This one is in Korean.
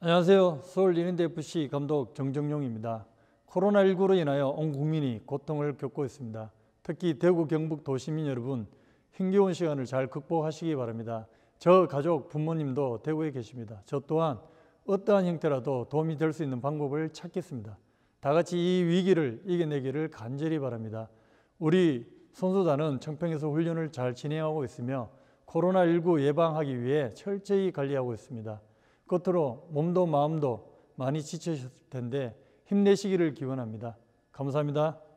안녕하세요. 서울 이랜대 FC 감독 정정용입니다. 코로나19로 인하여 온 국민이 고통을 겪고 있습니다. 특히 대구 경북 도시민 여러분 힘겨운 시간을 잘 극복하시기 바랍니다. 저 가족 부모님도 대구에 계십니다. 저 또한 어떠한 형태라도 도움이 될 수 있는 방법을 찾겠습니다. 다 같이 이 위기를 이겨내기를 간절히 바랍니다. 우리 선수단은 청평에서 훈련을 잘 진행하고 있으며 코로나19 예방하기 위해 철저히 관리하고 있습니다. 끝으로 몸도 마음도 많이 지치실 텐데 힘내시기를 기원합니다. 감사합니다.